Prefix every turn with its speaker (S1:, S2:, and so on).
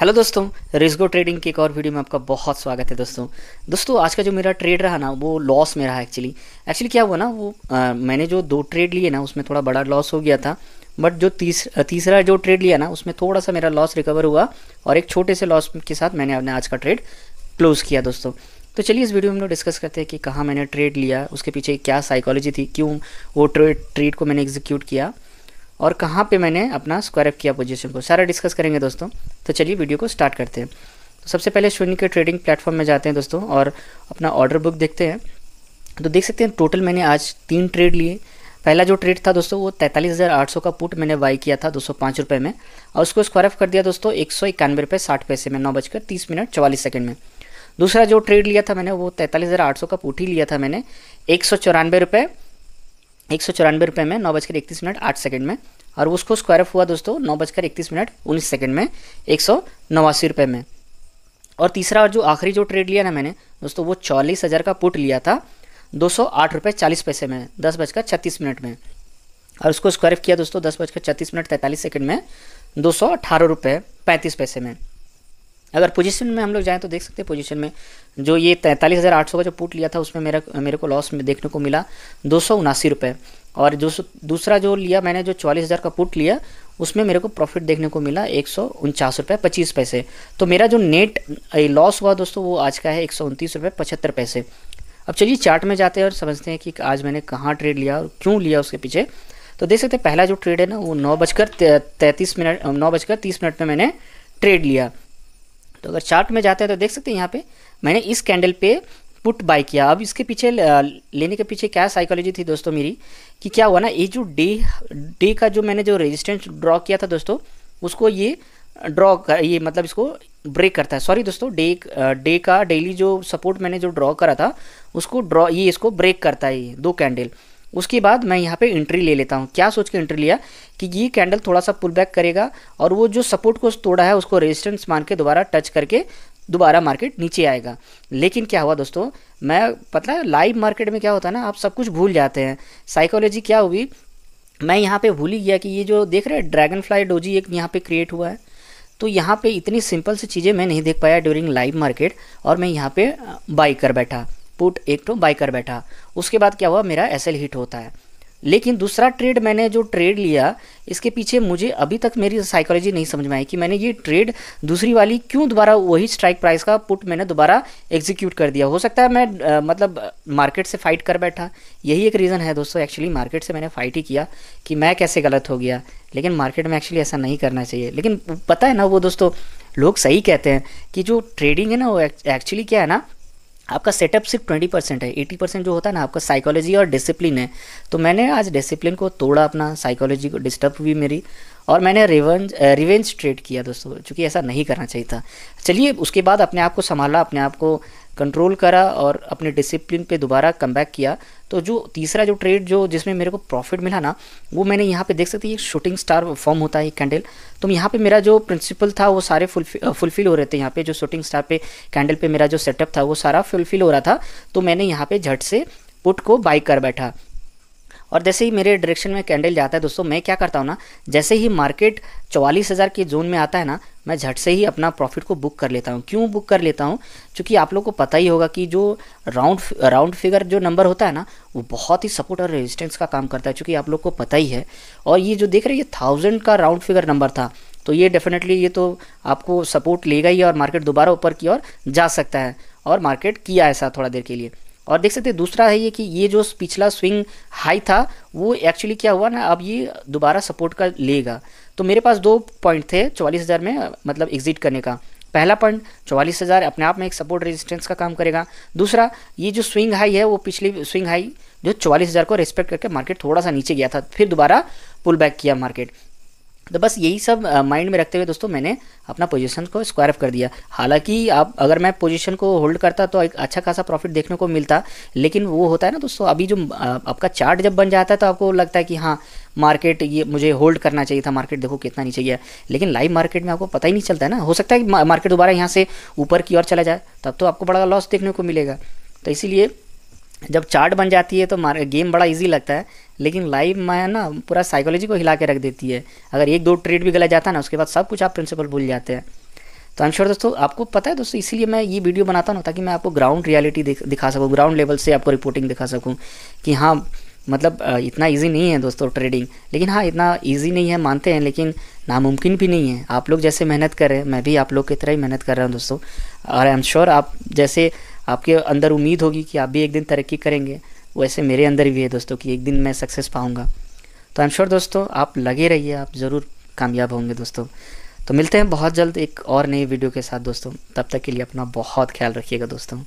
S1: hello दोस्तों रिस्गो trading की एक और वीडियो में आपका बहुत स्वागत है दोस्तों दोस्तों आज का जो मेरा ट्रेड रहा ना वो लॉस में रहा एक्चुअली एक्चुअली क्या हुआ ना वो आ, मैंने जो दो ट्रेड लिए ना उसमें थोड़ा बड़ा लॉस हो गया था बट जो तीस, तीसरा जो ट्रेड लिया ना उसमें थोड़ा सा मेरा लॉस रिकवर हुआ और एक छोटे से लॉस के साथ मैंने अपने आज का ट्रेड क्लोज़ किया दोस्तों तो चलिए इस वीडियो में हम लोग डिस्कस करते हैं कि कहाँ मैंने ट्रेड लिया उसके पीछे क्या साइकोलॉजी थी क्यों वो ट्रेड ट्रेड को मैंने एग्जीक्यूट किया और कहाँ पे मैंने अपना स्क्वायर अप किया पोजीशन को सारा डिस्कस करेंगे दोस्तों तो चलिए वीडियो को स्टार्ट करते हैं तो सबसे पहले शून्य के ट्रेडिंग प्लेटफॉर्म में जाते हैं दोस्तों और अपना ऑर्डर बुक देखते हैं तो देख सकते हैं टोटल मैंने आज तीन ट्रेड लिए पहला जो ट्रेड था दोस्तों वो तैंतालीस का पुट मैंने बाई किया था दो रुपए में और उसको स्क्वायर अप कर दिया दोस्तों एक सौ इक्यानवे रुपये साठ पैसे में नौ बजकर तीस मिनट चवालीस सेकंड में दूसरा जो ट्रेड लिया था मैंने वो तैंतालीस हज़ार आठ सौ का पुट ही लिया था मैंने एक सौ चौरानवे रुपये एक सौ चौरानवे रुपये में नौ बजकर इकतीस मिनट आठ सेकंड में और उसको स्क्वायर ऑफ हुआ दोस्तों नौ बजकर इकतीस मिनट उन्नीस सेकेंड में एक सौ नवासी रुपये में और तीसरा और जो आखिरी जो ट्रेड लिया ना मैंने दोस्तों वो चालीस हज़ार का पुट लिया था दो सौ आठ रुपये चालीस पैसे में दस बजकर छत्तीस मिनट में और उसको स्क्वायर किया दोस्तों दस बजकर छत्तीस मिनट तैंतालीस सेकेंड में दो सौ अठारह रुपये पैंतीस पैसे में अगर पोजीशन में हम लोग जाएँ तो देख सकते हैं पोजीशन में जो ये तैंतालीस हज़ार आठ सौ का जो पुट लिया था उसमें मेरा मेरे को लॉस में देखने को मिला दो सौ उनासी रुपये और जो दूसरा जो लिया मैंने जो चालीस हज़ार का पुट लिया उसमें मेरे को प्रॉफिट देखने को मिला एक सौ उनचास रुपये पच्चीस पैसे तो मेरा जो नेट लॉस हुआ दोस्तों वो आज का है एक सौ उनतीस रुपये पचहत्तर पैसे अब चलिए चार्ट में जाते हैं और समझते हैं कि आज मैंने कहाँ ट्रेड लिया और क्यों लिया उसके पीछे तो देख सकते हैं पहला जो ट्रेड है ना वो नौ बजकर तैंतीस मिनट नौ बजकर तीस मिनट में मैंने ट्रेड लिया तो अगर चार्ट में जाते हैं तो देख सकते हैं यहाँ पे मैंने इस कैंडल पे पुट बाय किया अब इसके पीछे लेने के पीछे क्या साइकोलॉजी थी दोस्तों मेरी कि क्या हुआ ना ये जो डे डे का जो मैंने जो रेजिस्टेंस ड्रॉ किया था दोस्तों उसको ये ड्रॉ कर ये मतलब इसको ब्रेक करता है सॉरी दोस्तों डे डे का डेली जो सपोर्ट मैंने जो ड्रॉ करा था उसको ड्रॉ ये इसको ब्रेक करता है ये दो कैंडल उसके बाद मैं यहाँ पे एंट्री ले लेता हूँ क्या सोच के एंट्री लिया कि ये कैंडल थोड़ा सा पुल बैक करेगा और वो जो सपोर्ट को तोड़ा है उसको रेजिस्टेंस मान के दोबारा टच करके दोबारा मार्केट नीचे आएगा लेकिन क्या हुआ दोस्तों मैं पता है लाइव मार्केट में क्या होता है ना आप सब कुछ भूल जाते हैं साइकोलॉजी क्या हुई मैं यहाँ पे भूल ही गया कि ये जो देख रहे हैं ड्रैगन फ्लाई डोजी एक यहाँ पे क्रिएट हुआ है तो यहाँ पे इतनी सिंपल सी चीज़ें मैं नहीं देख पाया ड्यूरिंग लाइव मार्केट और मैं यहाँ पे बाई कर बैठा पुट एक तो बाई कर बैठा उसके बाद क्या हुआ मेरा एस हिट होता है लेकिन दूसरा ट्रेड मैंने जो ट्रेड लिया इसके पीछे मुझे अभी तक मेरी साइकोलॉजी नहीं समझ में आई कि मैंने ये ट्रेड दूसरी वाली क्यों दोबारा वही स्ट्राइक प्राइस का पुट मैंने दोबारा एग्जीक्यूट कर दिया हो सकता है मैं आ, मतलब मार्केट से फाइट कर बैठा यही एक रीज़न है दोस्तों एक्चुअली मार्केट से मैंने फाइट ही किया कि मैं कैसे गलत हो गया लेकिन मार्केट में एक्चुअली ऐसा नहीं करना चाहिए लेकिन पता है ना वो दोस्तों लोग सही कहते हैं कि जो ट्रेडिंग है ना वो एक्चुअली क्या है ना आपका सेटअप सिर्फ ट्वेंटी परसेंट है एटी परसेंट जो होता है ना आपका साइकोलॉजी और डिसिप्लिन है तो मैंने आज डिसिप्लिन को तोड़ा अपना साइकोलॉजी को डिस्टर्ब हुई मेरी और मैंने रिवेंज रिवेंज ट्रेड किया दोस्तों क्योंकि ऐसा नहीं करना चाहिए था चलिए उसके बाद अपने आप को संभाला अपने आप को कंट्रोल करा और अपने डिसिप्लिन पे दोबारा कम किया तो जो तीसरा जो ट्रेड जो जिसमें मेरे को प्रॉफिट मिला ना वो मैंने यहाँ पे देख सकते हैं शूटिंग स्टार फॉर्म होता है कैंडल तो यहाँ पे मेरा जो प्रिंसिपल था वो सारे फुलफिल हो रहे थे यहाँ पे जो शूटिंग स्टार पे कैंडल पे मेरा जो सेटअप था वो सारा फुलफिल हो रहा था तो मैंने यहाँ पे झट से पुट को बाइक कर बैठा और जैसे ही मेरे डायरेक्शन में कैंडल जाता है दोस्तों मैं क्या करता हूँ ना जैसे ही मार्केट चौवालीस हज़ार के जोन में आता है ना मैं झट से ही अपना प्रॉफिट को बुक कर लेता हूँ क्यों बुक कर लेता हूँ क्योंकि आप लोग को पता ही होगा कि जो राउंड राउंड फिगर जो नंबर होता है ना वो बहुत ही सपोर्ट और रेजिस्टेंस का काम करता है क्योंकि आप लोग को पता ही है और ये जो देख रहे ये थाउजेंड का राउंड फिगर नंबर था तो ये डेफिनेटली ये तो आपको सपोर्ट लेगा ही और मार्केट दोबारा ऊपर की ओर जा सकता है और मार्केट किया ऐसा थोड़ा देर के लिए और देख सकते हैं दूसरा है ये कि ये जो पिछला स्विंग हाई था वो एक्चुअली क्या हुआ ना अब ये दोबारा सपोर्ट का लेगा तो मेरे पास दो पॉइंट थे चौवालीस हज़ार में मतलब एग्जिट करने का पहला पॉइंट चौवालीस हज़ार अपने आप में एक सपोर्ट रेजिस्टेंस का काम करेगा दूसरा ये जो स्विंग हाई है वो पिछली स्विंग हाई जो चवालीस हज़ार को रेस्पेक्ट करके मार्केट थोड़ा सा नीचे गया था फिर दोबारा पुल बैक किया मार्केट तो बस यही सब माइंड में रखते हुए दोस्तों मैंने अपना पोजीशन को स्क्वायर अप कर दिया हालांकि आप अगर मैं पोजीशन को होल्ड करता तो एक अच्छा खासा प्रॉफिट देखने को मिलता लेकिन वो होता है ना दोस्तों अभी जो आपका चार्ट जब बन जाता है तो आपको लगता है कि हाँ मार्केट ये मुझे होल्ड करना चाहिए था मार्केट देखो कितना नीचे गया लेकिन लाइव मार्केट में आपको पता ही नहीं चलता है ना हो सकता है कि मार्केट दोबारा यहाँ से ऊपर की ओर चला जाए तब तो आपको बड़ा लॉस देखने को मिलेगा तो इसीलिए जब चार्ट बन जाती है तो गेम बड़ा इजी लगता है लेकिन लाइव में ना पूरा साइकोलॉजी को हिला के रख देती है अगर एक दो ट्रेड भी गला जाता है ना उसके बाद सब कुछ आप प्रिंसिपल भूल जाते हैं तो आई एम श्योर दोस्तों आपको पता है दोस्तों इसीलिए मैं ये वीडियो बनाता हूँ ताकि मैं आपको ग्राउंड रियलिटी दिखा सकूँ ग्राउंड लेवल से आपको रिपोर्टिंग दिखा सकूँ कि हाँ मतलब इतना इजी नहीं है दोस्तों ट्रेडिंग लेकिन हाँ इतना इजी नहीं है मानते हैं लेकिन नामुमकिन भी नहीं है आप लोग जैसे मेहनत कर रहे हैं मैं भी आप लोग की तरह ही मेहनत कर रहा हूँ दोस्तों और आई एम श्योर आप जैसे आपके अंदर उम्मीद होगी कि आप भी एक दिन तरक्की करेंगे वैसे मेरे अंदर भी है दोस्तों कि एक दिन मैं सक्सेस पाऊँगा तो आई एम श्योर दोस्तों आप लगे रहिए आप ज़रूर कामयाब होंगे दोस्तों तो मिलते हैं बहुत जल्द एक और नई वीडियो के साथ दोस्तों तब तक के लिए अपना बहुत ख्याल रखिएगा दोस्तों